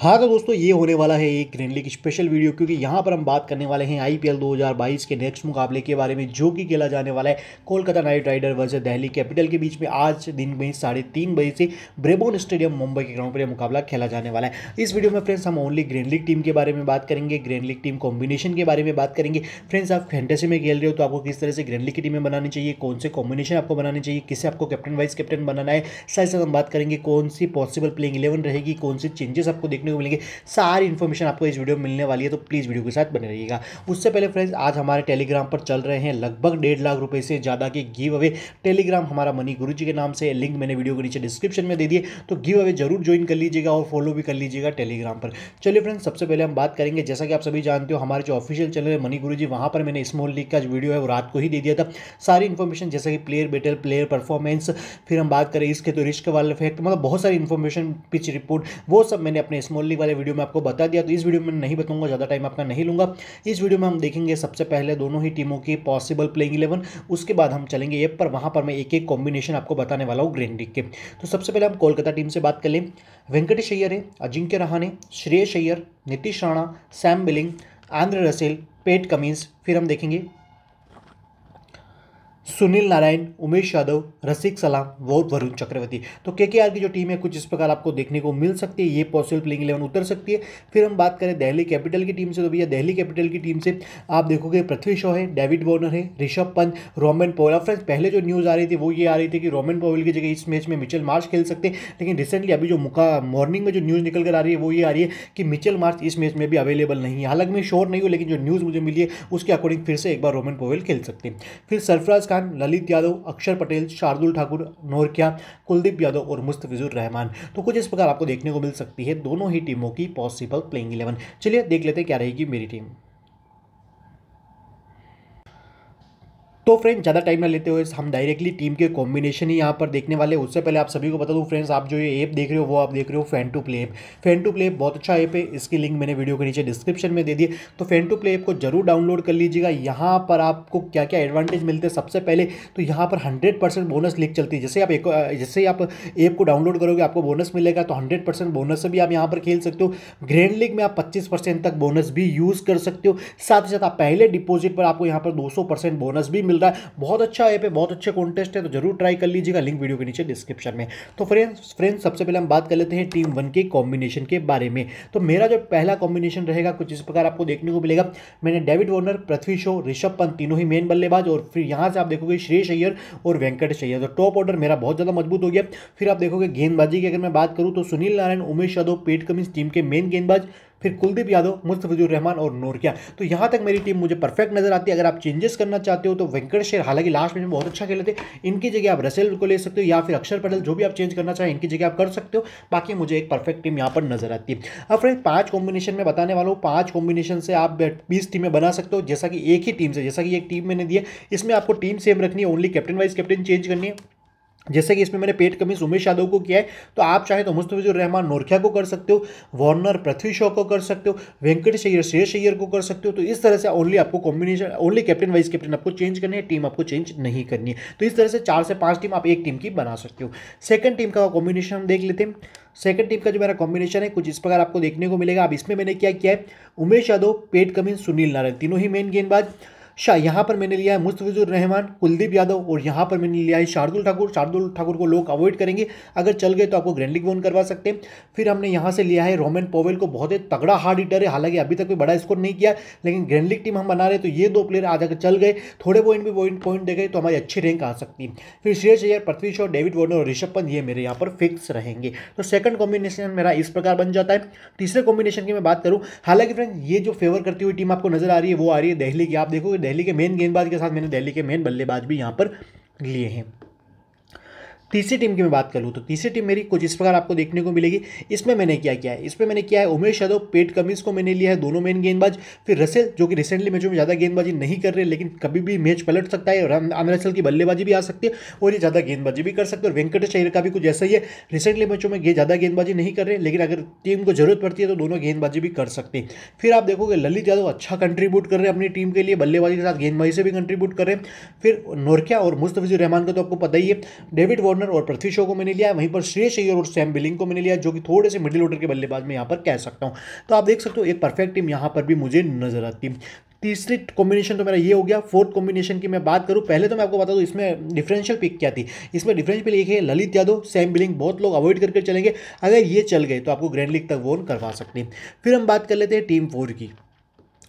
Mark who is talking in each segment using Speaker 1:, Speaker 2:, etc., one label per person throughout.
Speaker 1: हाँ तो दोस्तों ये होने वाला है एक ग्रीन लीग स्पेशल वीडियो क्योंकि यहाँ पर हम बात करने वाले हैं आईपीएल 2022 के नेक्स्ट मुकाबले के बारे में जो कि खेला जाने वाला है कोलकाता नाइट राइडर वर्ष दिल्ली कैपिटल के बीच में आज दिन में साढ़े तीन बजे से ब्रेबोन स्टेडियम मुंबई के ग्राउंड पर यह मुकाबला खेला जाने वाला है इस वीडियो में फ्रेंड्स हम ओनली ग्रीन लीग टीम के बारे में बात करेंगे ग्रीन लीग टीम कॉम्बिनेशन के बारे में बात करेंगे फ्रेंड्स आप फैंटेसी में खेल रहे हो तो आपको किस तरह से ग्रीन लीग की टीमें बनानी चाहिए कौन से कॉम्बिनेशन आपको बनानी चाहिए किसे आपको कैप्टन वाइस कैप्टन बनाना है साथ साथ हम बात करेंगे कौन सी पॉसिबल प्लेइंग इलेवन रहेगी कौन से चेंजेस आपको देखने देखने को मिलेंगे सारी इन्फॉर्मेशन आपको इस वीडियो में मिलने वाली है तो प्लीज़ वीडियो के साथ बने रहिएगा उससे पहले फ्रेंड्स आज हमारे टेलीग्राम पर चल रहे हैं लगभग डेढ़ लाख रुपये से ज़्यादा के गिव अवे टेलीग्राम हमारा मनी गुरु जी के नाम से लिंक मैंने वीडियो के नीचे डिस्क्रिप्शन में दे दिए तो गिव अवे जरूर ज्वाइन कर लीजिएगा और फॉलो भी कर लीजिएगा टेलीग्राम पर चलिए फ्रेंड्स सबसे पहले हम बात करेंगे जैसा कि आप सभी जानते हो हमारे जो ऑफिशियल चैनल है मनी गुरु जी वहाँ पर मैंने स्मॉल लीग का जो वीडियो है वो रात को ही दे दिया था सारी इन्फॉर्मेशन जैसे कि प्लेयर बेटल प्लेयर परफॉर्मेंस फिर हम बात करें इसके तो रिस्क वाले इफेक्ट मतलब बहुत सारी इन्फॉर्मेशन पिच रिपोर्ट वो सब मैंने अपने स्मॉल ओनली वाले वीडियो में आपको बता दिया तो इस वीडियो में नहीं बताऊंगा ज़्यादा टाइम आपका नहीं लूंगा इस वीडियो में हम देखेंगे सबसे पहले दोनों ही टीमों की पॉसिबल प्लेइंग इलेवन उसके बाद हम चलेंगे एप पर वहाँ पर मैं एक एक कॉम्बिनेशन आपको बताने वाला हूँ ग्रेन के तो सबसे पहले हम कोलकाता टीम से बात कर लें वेंकटेश अय्यर है Ajinkya Rahane Shreyas Iyer Nitish Rana Sam Billings Andre Russell Pat Cummins फिर हम देखेंगे सुनील नारायण उमेश यादव रसिक सलाम व वरुण चक्रवर्ती तो के की जो टीम है कुछ इस प्रकार आपको देखने को मिल सकती है ये पॉसिबल प्लेइंग इलेवन उतर सकती है फिर हम बात करें दिल्ली कैपिटल की टीम से तो भैया दिल्ली कैपिटल की टीम से आप देखोगे पृथ्वी शॉ है डेविड वॉर्नर है ऋषभ पंत रोमन पोवेल अब फ्रेंड्स पहले जो न्यूज़ आ रही थी वो ये आ रही थी कि रोमन पोवल की जगह इस मैच में मिचल मार्च खेल सकते हैं लेकिन रिसेंटली अभी जो मुका मॉर्निंग में जो न्यूज़ निकल कर आ रही है वो ये आ रही है कि मिचल मार्च इस मैच में भी अवेलेबल नहीं है हालांकि मैं श्योर नहीं हूँ लेकिन जो न्यूज़ मुझे मिली है उसके अकॉर्डिंग फिर से एक बार रोमन पोवल खेल सकते हैं फिर सरफराज खान खान ललित यादव अक्षर पटेल शार्दुल ठाकुर नोरकिया कुलदीप यादव और मुस्तफिजुर रहमान तो कुछ इस प्रकार आपको देखने को मिल सकती है दोनों ही टीमों की पॉसिबल प्लेइंग इलेवन चलिए देख लेते क्या रहेगी मेरी टीम तो फ्रेंड्स ज़्यादा टाइम ना लेते हुए हम डायरेक्टली टीम के कॉम्बिनेशन ही यहाँ पर देखने वाले उससे पहले आप सभी को बता दूँ फ्रेंड्स आप जो ये ऐप देख रहे हो वो आप देख रहे हो fan to play app fan to play app बहुत अच्छा ऐप है इसकी लिंक मैंने वीडियो के नीचे डिस्क्रिप्शन में दे दी तो फैन टू प्ले ऐप को जरूर डाउनलोड कर लीजिएगा यहाँ पर आपको क्या क्या एडवांटेज मिलते हैं सबसे पहले तो यहाँ पर हंड्रेड परसेंट बोनस लिख चलती है जैसे आप एक जैसे आप ऐप को डाउनलोड करोगे आपको बोनस मिलेगा तो हंड्रेड परसेंट बोनस से भी आप यहाँ पर खेल सकते हो ग्रैंड लीग में आप पच्चीस परसेंट तक बोनस भी यूज़ कर सकते हो साथ ही साथ आप पहले डिपोजिट पर आपको यहाँ पर दो परसेंट बोनस भी मिल रहा है बहुत अच्छा ऐप है बहुत अच्छे कॉन्टेस्ट है तो जरूर ट्राई कर लीजिएगा लिंक वीडियो के नीचे डिस्क्रिप्शन में तो फ्रेंड्स फ्रेंड्स सबसे पहले हम बात कर लेते हैं टीम वन के कॉम्बिनेशन के बारे में तो मेरा जो पहला कॉम्बिनेशन रहेगा कुछ इस प्रकार आपको देखने को मिलेगा मैंने डेविड वॉर्नर पृथ्वी शो ऋषभ पंत तीनों ही मेन बल्लेबाज और फिर यहाँ से आप देखोगे श्रेष अय्यर और वेंकटेश अय्यर तो टॉप ऑर्डर मेरा बहुत ज़्यादा मजबूत हो गया फिर आप देखोगे गेंदबाजी की अगर मैं बात करूँ तो Sunil Narine Umesh Yadav Pat Cummins team के मेन गेंदबाज फिर कुलदीप यादव मुस्तफिजुर रहमान और नोरकिया तो यहाँ तक मेरी टीम मुझे परफेक्ट नजर आती है अगर आप चेंजेस करना चाहते हो तो शेर हालांकि लास्ट मैच में बहुत अच्छा खेले थे इनकी जगह आप रसेल को ले सकते हो या फिर अक्षर पटेल जो भी आप चेंज करना चाहें इनकी जगह आप कर सकते हो बाकी मुझे एक परफेक्ट टीम यहाँ पर नजर आती है अब फ्रेंड पाँच कॉम्बिनेशन में बताने वाला हूँ पाँच कॉम्बिनेशन से आप बीस टीमें बना सकते हो जैसा कि एक ही टीम से जैसा कि एक टीम मैंने दी है इसमें आपको टीम सेम रखनी है only captain vice captain change करनी है जैसे कि इसमें मैंने पेट कमीज उमेश यादव को किया है तो आप चाहे तो मुस्तफिजुर रहमान नोरखिया को कर सकते हो वार्नर पृथ्वी शॉ को कर सकते हो वेंकटेश अय्यर श्रेयस अय्यर को कर सकते हो तो इस तरह से ओनली आपको combination only captain vice captain आपको चेंज करनी है टीम आपको चेंज नहीं करनी है तो इस तरह से चार से पाँच टीम आप एक टीम की बना सकते हो सेकेंड टीम का कॉम्बिनेशन हम देख लेते हैं सेकंड टीम का जो मेरा कॉम्बिनेशन है कुछ इस प्रकार आपको देखने को मिलेगा अब इसमें मैंने क्या किया है उमेश यादव पेट कमिंस सुनील नारायण तीनों ही मेन गेंदबाज शाह यहाँ पर मैंने लिया है मुस्तफिजुर रहमान कुलदीप यादव और यहाँ पर मैंने लिया है शार्दुल ठाकुर शार्दुल ठाकुर को लोग अवॉइड करेंगे अगर चल गए तो आपको ग्रैंड लीग वोन करवा सकते हैं फिर हमने यहाँ से लिया है रोमन पोवेल को बहुत ही तगड़ा हार्ड हिटर है हालांकि अभी तक भी बड़ा स्कोर नहीं किया लेकिन ग्रैंड लीग टीम हम बना रहे तो ये दो प्लेयर आज अगर चल गए थोड़े पॉइंट भी पॉइंट पॉइंट दे गए तो हमारी अच्छी रैंक आ सकती है फिर श्रेष अयर पृथ्वी शॉ डेविड वार्नर और ऋषभ पंत ये मेरे यहाँ पर फिक्स रहेंगे तो सेकंड कॉम्बिनेशन मेरा इस प्रकार बन जाता है तीसरे कॉम्बिनेशन की मैं बात करूँ हालांकि फ्रेंड ये जो फेवर करती हुई टीम आपको नजर आ रही है वो आ रही है दहली की आप देखोगे दिल्ली के मेन गेंदबाज के साथ मैंने दिल्ली के मेन बल्लेबाज भी यहाँ पर लिए हैं तीसरी टीम की मैं बात कर लूँ तो तीसरी टीम मेरी कुछ इस प्रकार आपको देखने को मिलेगी इसमें मैंने क्या किया है इसमें मैंने किया है उमेश यादव पेट कमिंस को मैंने लिया है दोनों मेन गेंदबाज फिर रसेल जो कि रिसेंटली मैचों में ज़्यादा गेंदबाजी नहीं कर रहे लेकिन कभी भी मैच पलट सकता है और आमिर की बल्लेबाजी भी आ सकती है और ये ज़्यादा गेंदबाजी भी कर सकते हैं और वेंकटेश अयर का भी कुछ ऐसा ही है रिसेंटली मैचों में ज़्यादा गेंदबाजी नहीं कर रहे लेकिन अगर टीम को जरूरत पड़ती है तो दोनों गेंदबाजी भी कर सकते हैं फिर आप देखोगे ललित यादव अच्छा कंट्रीब्यूट कर रहे हैं अपनी टीम के लिए बल्लेबाजी के साथ गेंदबाजी से भी कंट्रीब्यूट कर रहे हैं फिर नोरकिया और मुस्तफिजुर रहमान का तो आपको पता ही है डेविड वार्न वार्नर और पृथ्वी शो को मैंने लिया वहीं पर श्रेष अयर और सैम बिलिंग को मैंने लिया जो कि थोड़े से मिडिल ऑर्डर के बल्लेबाज में यहाँ पर कह सकता हूँ तो आप देख सकते हो एक परफेक्ट टीम यहाँ पर भी मुझे नजर आती तीसरी कॉम्बिनेशन तो मेरा ये हो गया फोर्थ कॉम्बिनेशन की मैं बात करूँ पहले तो मैं आपको बता दूँ इसमें डिफरेंशियल पिक क्या थी इसमें डिफरेंस पिक है ललित यादव सैम बिलिंग बहुत लोग अवॉइड करके चलेंगे अगर ये चल गए तो आपको ग्रैंड लीग तक वो करवा सकते हैं फिर हम बात कर लेते हैं टीम फोर की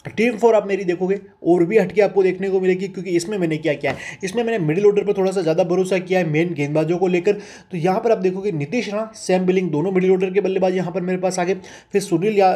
Speaker 1: टीम फोर आप मेरी देखोगे और भी हटके आपको देखने को मिलेगी क्योंकि इसमें मैंने क्या किया है इसमें मैंने मिडिल ऑर्डर पर थोड़ा सा ज़्यादा भरोसा किया है मेन गेंदबाजों को लेकर तो यहाँ पर आप देखोगे नीतीश राणा सैम बिलिंग दोनों मिडिल ऑर्डर के बल्लेबाज यहाँ पर मेरे पास आ गए फिर सुनील या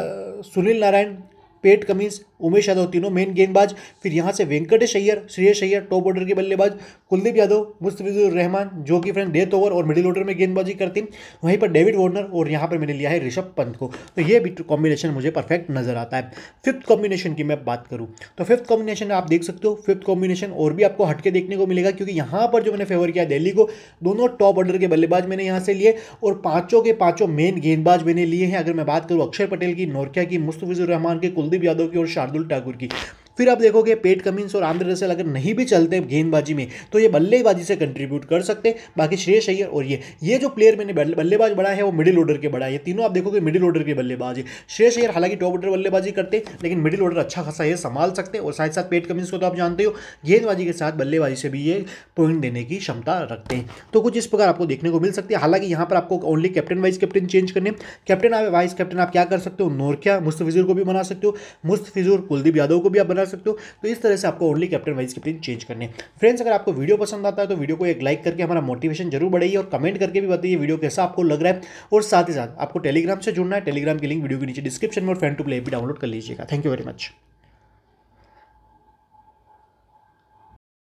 Speaker 1: सुनील नारायण पेट कमिंस उमेश यादव तीनों मेन गेंदबाज फिर यहाँ से वेंकटेश अय्यर श्रेयस अय्यर टॉप ऑर्डर के बल्लेबाज कुलदीप यादव मुस्तफिजुर रहमान जो कि फ्रेंड डेथ ओवर और मिडिल ऑर्डर में गेंदबाजी करती वहीं पर डेविड वार्नर और यहाँ पर मैंने लिया है ऋषभ पंत को तो ये भी कॉम्बिनेशन मुझे परफेक्ट नजर आता है फिफ्थ कॉम्बिनेशन की मैं बात करूँ तो फिफ्थ कॉम्बिनेशन आप देख सकते हो फिफ्थ कॉम्बिनेशन और भी आपको हटके देखने को मिलेगा क्योंकि यहाँ पर जो मैंने फेवर किया दिल्ली को दोनों टॉप ऑर्डर के बल्लेबाज मैंने यहाँ से लिए और पाँचों के पाँचों मेन गेंदबाज मैंने लिए हैं अगर मैं बात करूँ अक्षर पटेल की नोरकिया की मुस्तफिजुर रहमान के कुलदीप कुलदीप यादव की और शार्दुल ठाकुर की फिर आप देखोगे पेट कमिंस और आंध्र रसेल अगर नहीं भी चलते गेंदबाजी में तो ये बल्लेबाजी से कंट्रीब्यूट कर सकते बाकी श्रेष अय्यर और ये ये जो प्लेयर मैंने बल्लेबाज बढ़ा है वो मिडिल ऑर्डर के बढ़ा है तीनों आप देखोगे मिडिल ऑर्डर के बल्लेबाज है श्रेयस अय्यर हालांकि टॉप ऑर्डर बल्लेबाजी करते लेकिन मिडिल ऑर्डर अच्छा खासा ये संभाल सकते और साथ साथ पेट कमिंस को तो आप जानते हो गेंदबाजी के साथ बल्लेबाजी से भी ये पॉइंट देने की क्षमता रखते हैं तो कुछ इस प्रकार आपको देखने को मिल सकती है हालांकि यहाँ पर आपको only captain vice captain change करने कैप्टन आप वाइस कैप्टन आप क्या कर सकते हो नोरखिया मुस्तफिजूर को भी बना सकते हो मुस्तफिजूर कुलदीप यादव को भी आप बना सकते हो तो इस तरह से आपको only captain vice captain change करने फ्रेंड्स अगर आपको वीडियो पसंद आता है तो वीडियो को एक लाइक करके हमारा मोटिवेशन जरूर बढ़ेगी और कमेंट करके भी बताइए वीडियो कैसा आपको लग रहा है और साथ ही साथ आपको टेलीग्राम से जुड़ना है टेलीग्राम की लिंक वीडियो के नीचे डिस्क्रिप्शन में और फ्रेंड टू प्ले भी डाउनलोड कर लीजिएगा थैंक यू वेरी मच